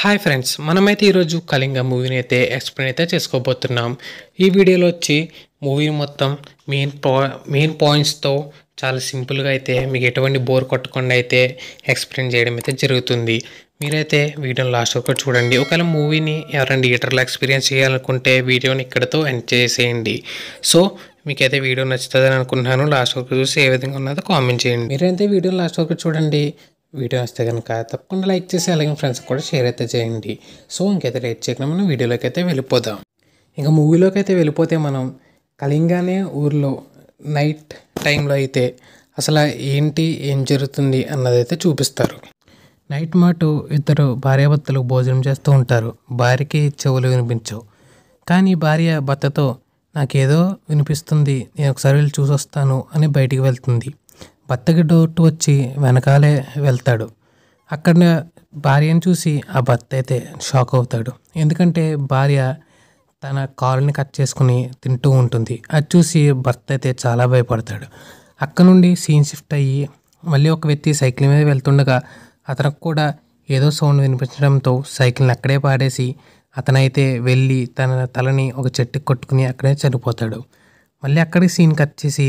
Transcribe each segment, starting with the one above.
hi friends మనమైతే ఈరోజు కళింగ మూవీని అయితే ఎక్స్ప్లెయిన్ అయితే చేసుకోబోతున్నాం ఈ వీడియోలో వచ్చి మూవీని మొత్తం మెయిన్ పా మెయిన్ పాయింట్స్తో చాలా సింపుల్గా అయితే మీకు ఎటువంటి బోర్ కొట్టకుండా అయితే ఎక్స్ప్లెయిన్ చేయడం అయితే జరుగుతుంది మీరైతే వీడియోని లాస్ట్ వరకు చూడండి ఒకవేళ మూవీని ఎవరైనా థియేటర్లో ఎక్స్పీరియన్స్ చేయాలనుకుంటే వీడియోని ఇక్కడతో ఎండ్ చేసేయండి సో మీకైతే వీడియో నచ్చుతుందని అనుకుంటున్నాను లాస్ట్ వరకు చూసి ఏ విధంగా ఉన్నదో కామెంట్ చేయండి మీరైతే వీడియోని లాస్ట్ వరకు చూడండి వీడియో వస్తే కనుక తప్పకుండా లైక్ చేసి అలాగే ఫ్రెండ్స్ కూడా షేర్ అయితే చేయండి సో ఇంకైతే రేట్ చేయక మనం వీడియోలోకి అయితే వెళ్ళిపోదాం ఇంకా మూవీలోకి అయితే వెళ్ళిపోతే మనం కలింగానే ఊర్లో నైట్ టైంలో అయితే అసలు ఏంటి ఏం జరుగుతుంది అన్నదైతే చూపిస్తారు నైట్ మాటు ఇద్దరు భార్యాభర్తలు భోజనం చేస్తూ ఉంటారు భార్యకి చెవులు వినిపించవు కానీ భార్య భర్తతో నాకేదో వినిపిస్తుంది నేను ఒకసారి వెళ్ళి చూసొస్తాను అని బయటికి వెళ్తుంది బత్తగిడ్డోటు వచ్చి వెనకాలే వెళ్తాడు అక్కడ భార్యను చూసి ఆ భర్త అయితే షాక్ అవుతాడు ఎందుకంటే భార్య తన కాలుని కట్ చేసుకుని తింటూ ఉంటుంది అది చూసి భర్త అయితే చాలా భయపడతాడు అక్కడ నుండి సీన్ షిఫ్ట్ అయ్యి మళ్ళీ ఒక వ్యక్తి సైకిల్ మీద వెళ్తుండగా అతనికి కూడా ఏదో సౌండ్ వినిపించడంతో సైకిల్ని అక్కడే పాడేసి అతనైతే వెళ్ళి తన తలని ఒక చెట్టుకు కొట్టుకుని అక్కడే చనిపోతాడు మళ్ళీ అక్కడికి సీన్ కట్ చేసి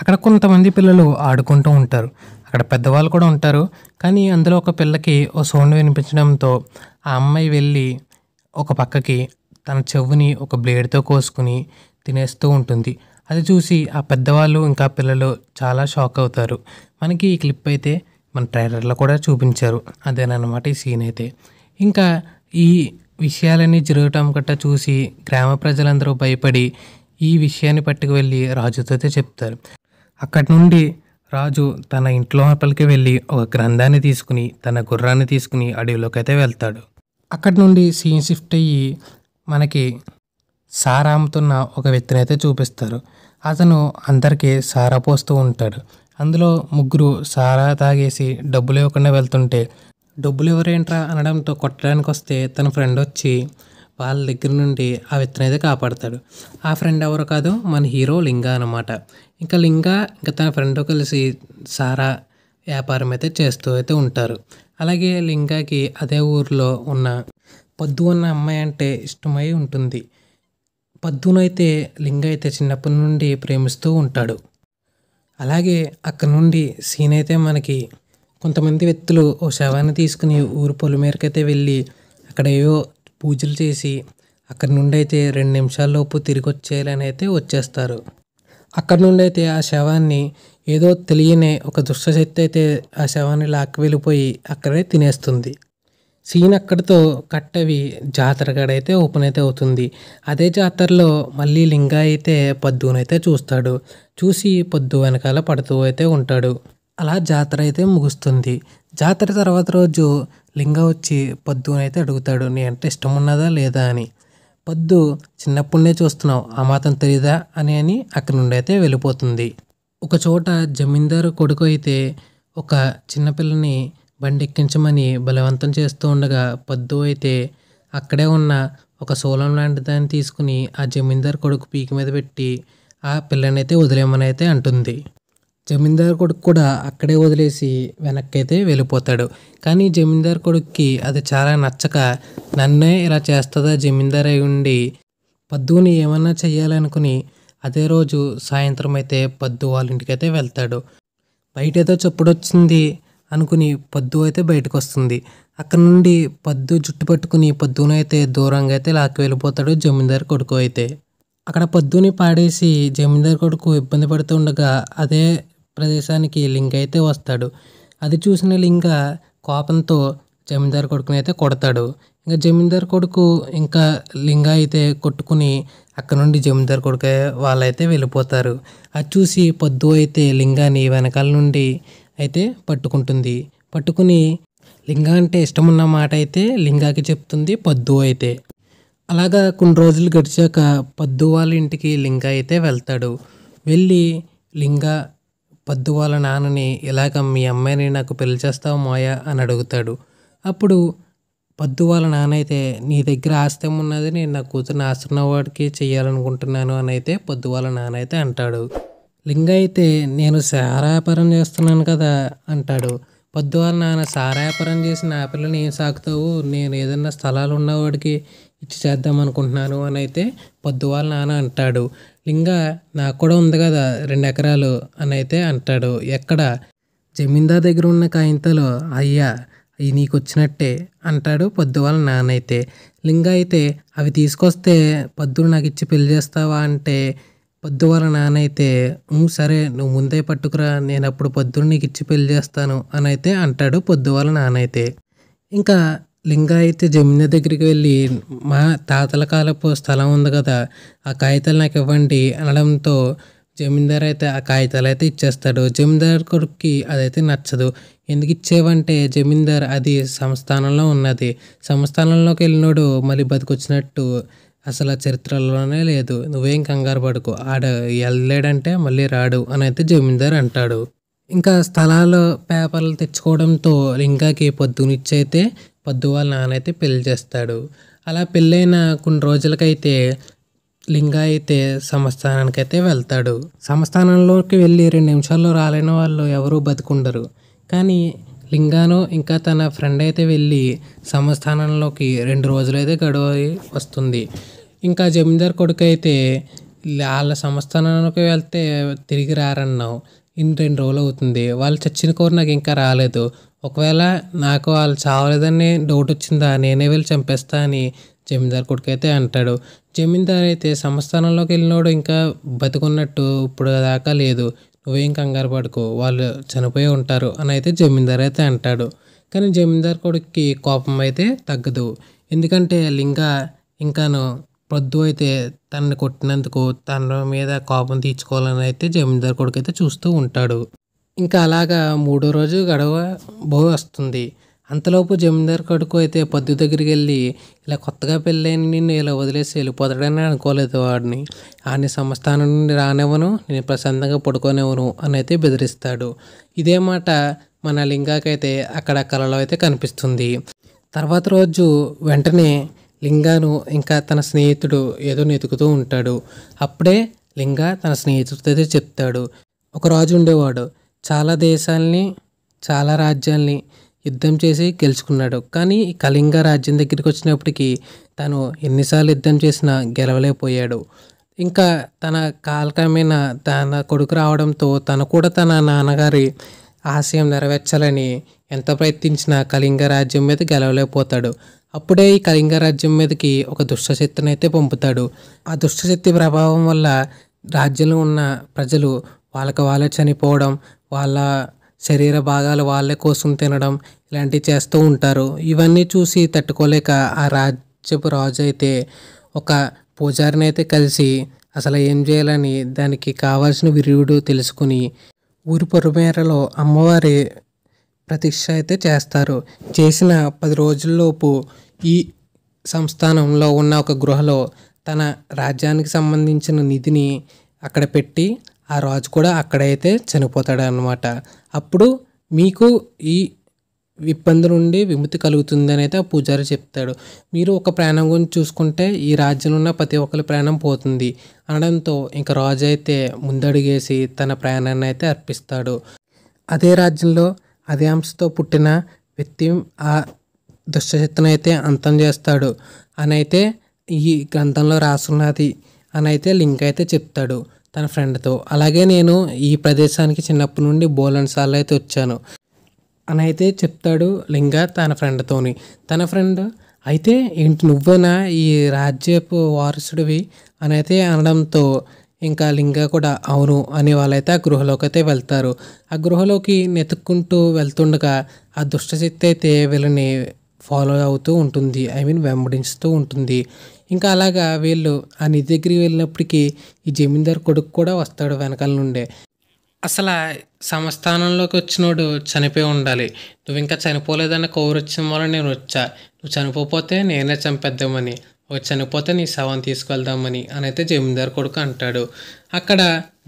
అక్కడ కొంతమంది పిల్లలు ఆడుకుంటూ ఉంటారు అక్కడ పెద్దవాళ్ళు కూడా ఉంటారు కానీ అందులో ఒక పిల్లకి ఓ సౌండ్ వినిపించడంతో ఆ అమ్మాయి వెళ్ళి ఒక పక్కకి తన చెవుని ఒక బ్లేడ్తో కోసుకుని తినేస్తూ ఉంటుంది అది చూసి ఆ పెద్దవాళ్ళు ఇంకా పిల్లలు చాలా షాక్ అవుతారు మనకి ఈ క్లిప్ అయితే మన ట్రైలర్లో కూడా చూపించారు అదేనమాట ఈ సీన్ అయితే ఇంకా ఈ విషయాలన్నీ జరగటం గట్ట చూసి గ్రామ ప్రజలందరూ భయపడి ఈ విషయాన్ని పట్టుకు వెళ్ళి రాజుతో చెప్తారు అక్కడి నుండి రాజు తన ఇంట్లో లోపలికి వెళ్ళి ఒక గ్రంథాన్ని తీసుకుని తన గుర్రాన్ని తీసుకుని అడవిలోకి అయితే వెళ్తాడు అక్కడి నుండి సీన్ షిఫ్ట్ అయ్యి మనకి సారా అమ్ముతున్న ఒక వ్యక్తిని అయితే చూపిస్తారు అతను అందరికీ సారా పోస్తూ ఉంటాడు అందులో ముగ్గురు సారా తాగేసి డబ్బులు ఇవ్వకుండా వెళ్తుంటే డబ్బులు ఎవరేంట్రా అనడంతో కొట్టడానికి వస్తే తన ఫ్రెండ్ వచ్చి వాళ్ళ దగ్గర నుండి ఆ విత్తనం అయితే కాపాడతాడు ఆ ఫ్రెండ్ ఎవరు కాదు మన హీరో లింగా అనమాట ఇంకా లింగా ఇంకా తన ఫ్రెండ్ కలిసి సారా వ్యాపారం అయితే చేస్తూ అయితే ఉంటారు అలాగే లింగాకి అదే ఊర్లో ఉన్న పద్దు అన్న అమ్మాయి అంటే ఇష్టమై ఉంటుంది పద్దునైతే లింగ అయితే చిన్నప్పటి నుండి ప్రేమిస్తూ ఉంటాడు అలాగే అక్కడ నుండి సీన్ అయితే మనకి కొంతమంది వ్యక్తులు ఓ శవాన్ని తీసుకుని ఊరు పొలిమేరకైతే వెళ్ళి అక్కడ ఏవో పూజలు చేసి అక్కడ నుండి అయితే రెండు నిమిషాల్లోపు తిరిగి వచ్చేయాలని అయితే వచ్చేస్తారు అక్కడ నుండి అయితే ఆ శవాన్ని ఏదో తెలియని ఒక దుష్టశక్తి అయితే ఆ శవాన్ని లాక్కి వెళ్ళిపోయి అక్కడే తినేస్తుంది సీన్ అక్కడితో కట్టవి జాతర గడైతే ఓపెన్ అయితే అవుతుంది అదే జాతరలో మళ్ళీ లింగా అయితే పద్దునైతే చూస్తాడు చూసి పొద్దు వెనకాల పడుతూ అయితే ఉంటాడు అలా జాతర అయితే ముగుస్తుంది జాతర తర్వాత రోజు లింగ వచ్చి పద్దునైతే అడుగుతాడు నీ అంటే ఇష్టం ఉన్నదా లేదా అని పద్దు చిన్నప్పుడునే చూస్తున్నావు ఆ మాత్రం తెలీదా అని అని అక్కడి నుండి అయితే వెళ్ళిపోతుంది ఒక చోట జమీందారు కొడుకు అయితే ఒక చిన్నపిల్లని బండి ఎక్కించమని బలవంతం చేస్తూ ఉండగా పద్దు అయితే అక్కడే ఉన్న ఒక సోలం లాంటి దాన్ని తీసుకుని ఆ జమీందారు కొడుకు పీకి మీద పెట్టి ఆ పిల్లనైతే వదిలేయమని అయితే అంటుంది జమీందార్ కొడుకు కూడా అక్కడే వదిలేసి వెనక్కైతే వెళ్ళిపోతాడు కానీ జమీందార్ కొడుక్కి అది చాలా నచ్చక నన్నే ఇలా చేస్తుందా జమీందార్ అయి ఉండి పద్దుని ఏమన్నా చేయాలనుకుని అదే రోజు సాయంత్రం అయితే పద్దు వాళ్ళ ఇంటికైతే వెళ్తాడు బయట ఏదో చెప్పుడొచ్చింది అనుకుని పద్దు అయితే బయటకు వస్తుంది అక్కడ నుండి పద్దు జుట్టు పట్టుకుని అయితే దూరంగా అయితే లాక్కి వెళ్ళిపోతాడు జమీందార్ కొడుకు అయితే అక్కడ పద్దుని పాడేసి జమీందార్ కొడుకు ఇబ్బంది పడుతుండగా అదే ప్రదేశానికి లింగ అయితే వస్తాడు అది చూసిన లింగ కోపంతో జమీందారు కొడుకుని అయితే కొడతాడు ఇంకా జమీందారు కొడుకు ఇంకా లింగ అయితే కొట్టుకుని అక్కడ నుండి జమీందారు కొడుకు వాళ్ళైతే వెళ్ళిపోతారు అది చూసి పొద్దు అయితే లింగాన్ని వెనకాల నుండి అయితే పట్టుకుంటుంది పట్టుకుని లింగ అంటే ఇష్టం ఉన్న మాట అయితే లింగాకి చెప్తుంది పొద్దు అయితే అలాగా కొన్ని రోజులు గడిచాక పద్దు వాళ్ళ ఇంటికి లింగ అయితే వెళ్తాడు వెళ్ళి లింగ పద్దు వాళ్ళ నాన్నని ఇలాగ మీ అమ్మాయిని నాకు పెళ్లి చేస్తావు మోయా అని అడుగుతాడు అప్పుడు పద్దు వాళ్ళ నాన్న అయితే నీ దగ్గర ఆస్తి ఉన్నది నేను నా కూతురు వాడికి చేయాలనుకుంటున్నాను అని అయితే పద్దు వాళ్ళ నాన్న అయితే అంటాడు లింగ అయితే నేను సారాపరం చేస్తున్నాను కదా అంటాడు పొద్దు వాళ్ళ నాన్న సారాపరం చేసి నా పిల్లని ఏం సాకుతావు నేను ఏదన్నా స్థలాలు ఉన్నవాడికి ఇచ్చి చేద్దాం అనుకుంటున్నాను అని అయితే పొద్దు వాళ్ళ నాన్న అంటాడు లింగా నాకు కూడా ఉంది కదా రెండు ఎకరాలు అని అయితే అంటాడు ఎక్కడ జమీందార్ దగ్గర ఉన్న కాగితాలు అయ్యా అవి నీకు వచ్చినట్టే అంటాడు పొద్దు వాళ్ళ నాన్నైతే లింగ అయితే అవి తీసుకొస్తే పొద్దుడు నాకు ఇచ్చి పెళ్లి చేస్తావా అంటే పొద్దు వాళ్ళ నాన్నైతే సరే నువ్వు ముందే పట్టుకురా నేను అప్పుడు పొద్దుడు నీకు ఇచ్చి పెళ్లి చేస్తాను అని అయితే అంటాడు పొద్దు వాళ్ళ నాన్నైతే ఇంకా లింగాయత జమున దగ్గరికి వెళ్ళి మా తాతల కాలపు స్థలం ఉంది కదా ఆ కాగితాలు నాకు ఇవ్వండి అనడంతో జమీందార్ అయితే ఆ కాగితాలు అయితే ఇచ్చేస్తాడు జమీందార్ కొడుకుకి అదైతే నచ్చదు ఎందుకు ఇచ్చేవంటే జమీందార్ అది సంస్థానంలో ఉన్నది సంస్థానంలోకి వెళ్ళినోడు మళ్ళీ బతికొచ్చినట్టు అసలు చరిత్రలోనే లేదు నువ్వేం కంగారు పడుకో ఆడ వెళ్ళాడంటే మళ్ళీ రాడు అని అయితే జమీందార్ అంటాడు ఇంకా స్థలాలు పేపర్లు తెచ్చుకోవడంతో లింగాకి పొద్దునిచ్చి అయితే పద్దు వాళ్ళ నాన్న అయితే పెళ్లి చేస్తాడు అలా పెళ్ళైన కొన్ని రోజులకైతే లింగా అయితే సంస్థానానికి అయితే వెళ్తాడు సంస్థానంలోకి వెళ్ళి రెండు నిమిషాల్లో రాలేని వాళ్ళు ఎవరూ బతుకుండరు కానీ లింగాను ఇంకా తన ఫ్రెండ్ అయితే వెళ్ళి సంస్థానంలోకి రెండు రోజులైతే గడువు వస్తుంది ఇంకా జమీందార్ కొడుకు అయితే వాళ్ళ సంస్థానానికి వెళ్తే తిరిగి రారన్నావు ఇన్ని రెండు రోజులు అవుతుంది వాళ్ళు చచ్చిన కోరు నాకు ఇంకా రాలేదు ఒకవేళ నాకు వాళ్ళు చావలేదని డౌట్ వచ్చిందా నేనే వెళ్ళి చంపేస్తా అని జమీందార్ కొడుకైతే అంటాడు జమీందార్ అయితే సంస్థానంలోకి వెళ్ళినోడు ఇంకా బతుకున్నట్టు ఇప్పుడు దాకా లేదు నువ్వేం కంగారు పడుకో వాళ్ళు చనిపోయి ఉంటారు అని అయితే జమీందార్ అయితే అంటాడు కానీ జమీందార్ కొడుక్కి కోపం అయితే తగ్గదు ఎందుకంటే లింగ ఇంకాను పొద్దు అయితే తనని కొట్టినందుకు తన మీద కోపం తీర్చుకోవాలని అయితే జమీందారు కొడుకు అయితే చూస్తూ ఉంటాడు ఇంకా అలాగా మూడో రోజు గడవ బో వస్తుంది అంతలోపు జమీందార్ కొడుకు అయితే పద్దు దగ్గరికి వెళ్ళి ఇలా కొత్తగా పెళ్ళైన నిన్ను ఇలా వదిలేసి వెళ్ళిపోతాడని అనుకోలేదు వాడిని ఆయన సంస్థానం నుండి రానివ్వను నేను ప్రశాంతంగా పడుకోనివ్వను అని అయితే బెదిరిస్తాడు ఇదే మాట మన లింగాకైతే అక్కడ కళలో అయితే కనిపిస్తుంది తర్వాత రోజు వెంటనే లింగాను ఇంకా తన స్నేహితుడు ఏదో నెతుకుతూ ఉంటాడు అప్పుడే లింగా తన స్నేహితుడితో చెప్తాడు ఒక రాజు ఉండేవాడు చాలా దేశాల్ని చాలా రాజ్యాల్ని యుద్ధం చేసి గెలుచుకున్నాడు కానీ కళింగ రాజ్యం దగ్గరికి వచ్చినప్పటికీ తను ఎన్నిసార్లు యుద్ధం చేసినా గెలవలేకపోయాడు ఇంకా తన కాలక్రమేణా తన కొడుకు రావడంతో తను కూడా తన నాన్నగారి ఆశయం నెరవేర్చాలని ఎంత ప్రయత్నించినా కళింగ రాజ్యం మీద గెలవలేకపోతాడు అప్పుడే ఈ కళింగ రాజ్యం మీదకి ఒక దుష్టశక్తిని అయితే పంపుతాడు ఆ దుష్టశక్తి ప్రభావం వల్ల రాజ్యంలో ఉన్న ప్రజలు వాళ్ళకి వాళ్ళే చనిపోవడం వాళ్ళ శరీర భాగాలు వాళ్ళే కోసం తినడం ఇలాంటివి చేస్తూ ఉంటారు ఇవన్నీ చూసి తట్టుకోలేక ఆ రాజ్యపు రాజు అయితే ఒక పూజారిని అయితే కలిసి అసలు ఏం చేయాలని దానికి కావాల్సిన విరుగుడు తెలుసుకుని ఊరి పొరుమేరలో అమ్మవారి ప్రతిష్ట అయితే చేస్తారు చేసిన పది రోజుల్లోపు ఈ సంస్థానంలో ఉన్న ఒక గృహలో తన రాజ్యానికి సంబంధించిన నిధిని అక్కడ పెట్టి ఆ రాజు కూడా అక్కడైతే చనిపోతాడు అనమాట అప్పుడు మీకు ఈ ఇబ్బంది నుండి విముక్తి కలుగుతుంది అని అయితే ఆ పూజారి చెప్తాడు మీరు ఒక ప్రాణం గురించి చూసుకుంటే ఈ రాజ్యంలో ఉన్న ప్రతి ఒక్కరి ప్రాణం పోతుంది అనడంతో ఇంకా రాజు అయితే ముందడుగేసి తన ప్రాణాన్ని అయితే అర్పిస్తాడు అదే రాజ్యంలో అదే అంశతో పుట్టిన వ్యక్తి ఆ దుష్టశక్తిని అయితే అంతం చేస్తాడు అని అయితే ఈ గ్రంథంలో రాసున్నది అని అయితే లింక్ అయితే చెప్తాడు తన ఫ్రెండ్తో అలాగే నేను ఈ ప్రదేశానికి చిన్నప్పటి నుండి బోలన్ సార్లు అయితే వచ్చాను అని అయితే చెప్తాడు లింగ తన ఫ్రెండ్తోని తన ఫ్రెండ్ అయితే ఏంటి నువ్వేనా ఈ రాజ్యపు వారసుడివి అని అయితే అనడంతో ఇంకా లింగ కూడా అవును అని వాళ్ళైతే ఆ గృహలోకి అయితే వెళ్తారు ఆ గృహలోకి నెతుక్కుంటూ వెళ్తుండగా ఆ దుష్టశక్తి అయితే వీళ్ళని ఫాలో అవుతూ ఉంటుంది ఐ మీన్ వెంబడించుతూ ఉంటుంది ఇంకా అలాగా వీళ్ళు ఆ నిధి దగ్గరికి వెళ్ళినప్పటికీ ఈ జమీందారు కొడుకు కూడా వస్తాడు వెనకాల నుండే అసలు సమస్థానంలోకి వచ్చినోడు చనిపోయి ఉండాలి నువ్వు ఇంకా చనిపోలేదన్న వచ్చిన వల్ల నేను వచ్చా నువ్వు చనిపోతే నేనే చంపేద్దామని పోతే నీ శవం తీసుకెళ్దామని అని అయితే జమీందార్ కొడుకు అంటాడు అక్కడ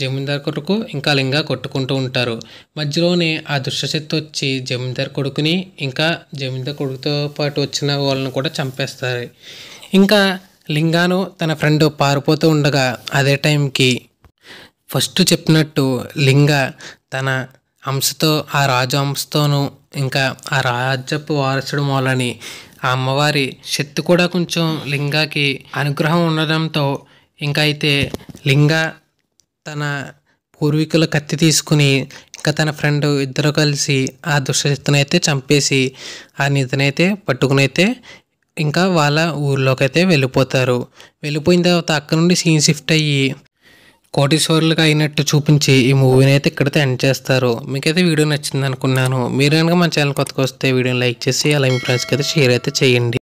జమీందార్ కొడుకు ఇంకా లింగా కొట్టుకుంటూ ఉంటారు మధ్యలోనే ఆ దుష్టశక్తి వచ్చి జమీందార్ కొడుకుని ఇంకా జమీందార్ కొడుకుతో పాటు వచ్చిన వాళ్ళని కూడా చంపేస్తారు ఇంకా లింగాను తన ఫ్రెండ్ పారిపోతూ ఉండగా అదే టైంకి ఫస్ట్ చెప్పినట్టు లింగ తన అంశతో ఆ రాజు అంశతోనూ ఇంకా ఆ రాజ్యపు వారసుడు మూలని ఆ అమ్మవారి శక్తి కూడా కొంచెం లింగాకి అనుగ్రహం ఉండడంతో ఇంకా అయితే లింగ తన పూర్వీకుల కత్తి తీసుకుని ఇంకా తన ఫ్రెండ్ ఇద్దరు కలిసి ఆ అయితే చంపేసి ఆ నిధినైతే పట్టుకునైతే ఇంకా వాళ్ళ ఊర్లోకి అయితే వెళ్ళిపోతారు వెళ్ళిపోయిన తర్వాత అక్కడ నుండి సీన్ షిఫ్ట్ అయ్యి కోటీశ్వరులుగా అయినట్టు చూపించి ఈ మూవీని అయితే ఇక్కడితో ఎండ్ చేస్తారు మీకైతే వీడియో నచ్చింది అనుకున్నాను మీరు కనుక మన ఛానల్ కొత్తగా వస్తే వీడియోని లైక్ చేసి అలా మీ ఫ్రెండ్స్కి అయితే షేర్ అయితే చేయండి